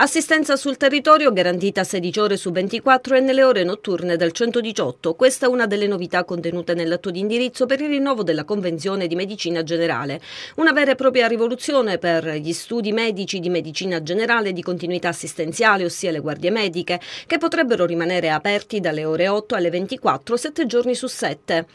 Assistenza sul territorio garantita 16 ore su 24 e nelle ore notturne del 118. Questa è una delle novità contenute nell'atto di indirizzo per il rinnovo della Convenzione di Medicina Generale. Una vera e propria rivoluzione per gli studi medici di medicina generale di continuità assistenziale, ossia le guardie mediche, che potrebbero rimanere aperti dalle ore 8 alle 24, 7 giorni su 7.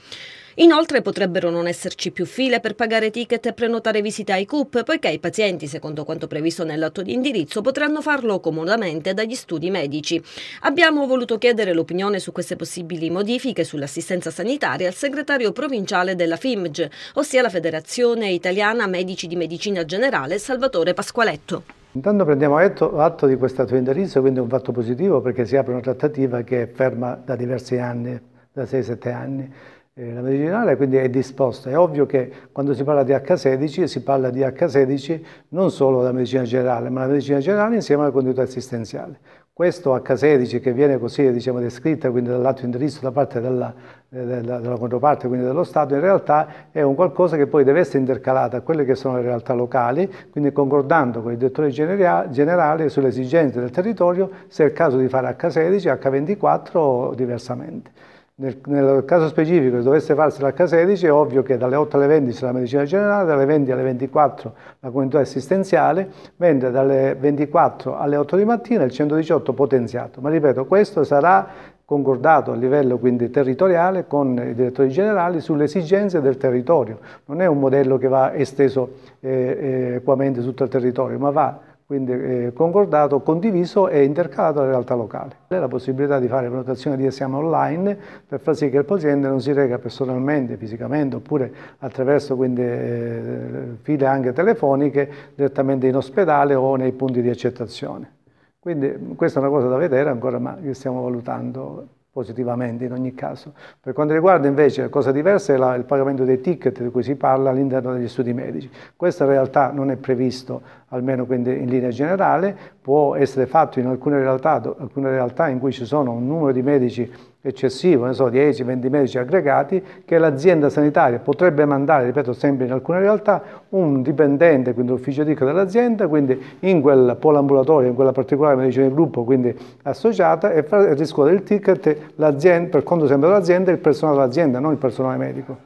Inoltre potrebbero non esserci più file per pagare ticket e prenotare visite ai CUP, poiché i pazienti, secondo quanto previsto nell'atto di indirizzo, potranno farlo comodamente dagli studi medici. Abbiamo voluto chiedere l'opinione su queste possibili modifiche sull'assistenza sanitaria al segretario provinciale della FIMG, ossia la Federazione Italiana Medici di Medicina Generale, Salvatore Pasqualetto. Intanto prendiamo atto, di questo atto di indirizzo, quindi è un fatto positivo perché si apre una trattativa che è ferma da diversi anni, da 6-7 anni, eh, la meridionale quindi è disposta. È ovvio che quando si parla di H16 si parla di H16 non solo della medicina generale, ma la medicina generale insieme alla condotta assistenziale. Questo H16 che viene così diciamo, descritta quindi dall'atto indirizzo da parte della, eh, della, della, controparte, quindi dello Stato, in realtà è un qualcosa che poi deve essere intercalato a quelle che sono le realtà locali, quindi concordando con il direttore generale sulle esigenze del territorio se è il caso di fare H16, H24 o diversamente nel, nel, caso specifico se dovesse farsela H16 è ovvio che dalle 8 alle 20 c'è la medicina generale, dalle 20 alle 24 la comunità assistenziale, mentre dalle 24 alle 8 di mattina il 118 potenziato. Ma ripeto, questo sarà concordato a livello quindi territoriale con i direttori generali sulle esigenze del territorio. Non è un modello che va esteso eh, eh equamente su tutto il territorio, ma va quindi eh, concordato, condiviso e intercalato alla realtà locale. La possibilità di fare prenotazione di esame online per far sì che il paziente non si reca personalmente, fisicamente, oppure attraverso quindi, eh, file anche telefoniche direttamente in ospedale o nei punti di accettazione. Quindi questa è una cosa da vedere ancora, ma che stiamo valutando positivamente in ogni caso. Per quanto riguarda invece la cosa diversa è la, il pagamento dei ticket di cui si parla all'interno degli studi medici. Questo in realtà non è previsto, almeno quindi in linea generale, può essere fatto in alcune realtà, alcune realtà in cui ci sono un numero di medici eccessivo, ne so, 10-20 medici aggregati, che l'azienda sanitaria potrebbe mandare, ripeto sempre in alcune realtà, un dipendente, quindi l'ufficio dico dell'azienda, quindi in quel polambulatorio, in quella particolare medicina di gruppo, quindi associata, e riscuotere il ticket l'azienda, per conto sempre dell'azienda, il personale dell'azienda, non il personale medico.